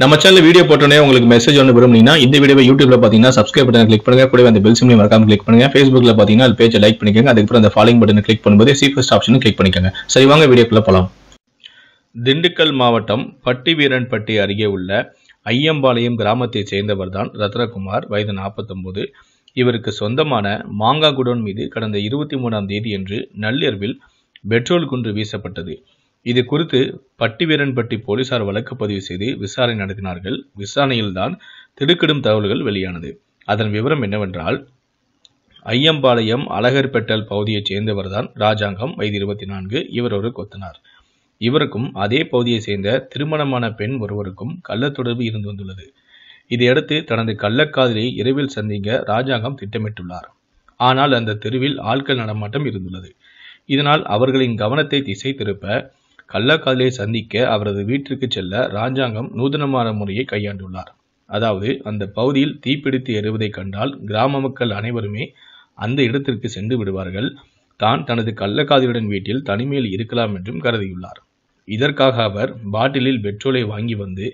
நம்ம channel video போட்டோன்னே உங்களுக்கு மெசேஜ் ஒன்று விரும்புனீங்கன்னா இந்த வீடியோ யூடியூப்ல பார்த்தீங்கன்னா சப்ஸ்கிரைப் பட்டன் கிளிக் பண்ணுங்க கூட அந்த பெல் சிம்லையும் மறக்காம கிளிக் பண்ணுங்க ஃபேஸ்புக்ல பார்த்தீங்கன்னா அது பேஜை லைக் பண்ணிக்கோங்க அதுக்கப்புறம் அந்த ஃபாலோயிங் பட்டன் கிளிக் பண்ணும்போது சீஃபஸ்ட் ஆப்ஷனும் கிளிக் பண்ணிக்கோங்க சரி வாங்க வீடியோக்குள்ள போகலாம் திண்டுக்கல் மாவட்டம் பட்டிவீரன்பட்டி அருகே உள்ள ஐயம்பாளையம் கிராமத்தைச் சேர்ந்தவர் தான் ரத்னகுமார் வயது நாற்பத்தொம்போது இவருக்கு சொந்தமான மாங்கா குடோன் மீது கடந்த இருபத்தி மூணாம் தேதி என்று நள்ளிரவில் பெட்ரோல் குன்று வீசப்பட்டது இது குறித்து பட்டிவீரன்பட்டி போலீசார் வழக்கு பதிவு செய்து விசாரணை நடத்தினார்கள் விசாரணையில்தான் திடுக்கிடும் தகவல்கள் வெளியானது அதன் விவரம் என்னவென்றால் ஐயம்பாளையம் அழகர்பேட்டல் பகுதியைச் சேர்ந்தவர்தான் ராஜாங்கம் வயது இருபத்தி நான்கு இவர் ஒரு கொத்தனார் இவருக்கும் அதே பகுதியை சேர்ந்த திருமணமான பெண் ஒருவருக்கும் கள்ள தொடர்பு இருந்து வந்துள்ளது இதையடுத்து தனது கள்ளக்காதலியை இரவில் சந்திக்க ராஜாங்கம் திட்டமிட்டுள்ளார் ஆனால் அந்த தெருவில் ஆட்கள் நடமாட்டம் இருந்துள்ளது இதனால் அவர்களின் கவனத்தை திசை திருப்ப கள்ளக்காதலியை சந்திக்க அவரது வீட்டிற்கு செல்ல ராஜாங்கம் நூதனமான முறையை கையாண்டுள்ளார் அதாவது அந்த பகுதியில் தீப்பிடித்து எறுவதை கண்டால் கிராம மக்கள் அனைவருமே அந்த இடத்திற்கு சென்று விடுவார்கள் தான் தனது கள்ளக்காதலியுடன் வீட்டில் தனிமையில் இருக்கலாம் என்றும் கருதியுள்ளார் இதற்காக அவர் பாட்டிலில் பெட்ரோலை வாங்கி வந்து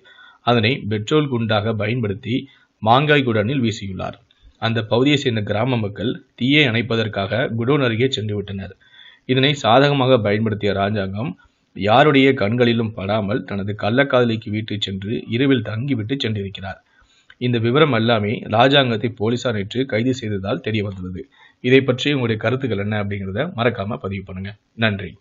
அதனை பெட்ரோல் குண்டாக பயன்படுத்தி மாங்காய் குடனில் வீசியுள்ளார் அந்த பகுதியை சேர்ந்த கிராம மக்கள் தீயை அணைப்பதற்காக குடோன் அருகே சென்றுவிட்டனர் இதனை சாதகமாக பயன்படுத்திய ராஜாங்கம் யாருடைய கண்களிலும் படாமல் தனது கள்ளக்காதலிக்கு வீட்டு சென்று இரவில் தங்கிவிட்டு சென்றிருக்கிறார் இந்த விவரம் எல்லாமே ராஜாங்கத்தை போலீசார் நேற்று கைது செய்ததால் தெரிய வந்துள்ளது இதை பற்றி உங்களுடைய கருத்துக்கள் என்ன அப்படிங்கிறத மறக்காம பதிவு பண்ணுங்க நன்றி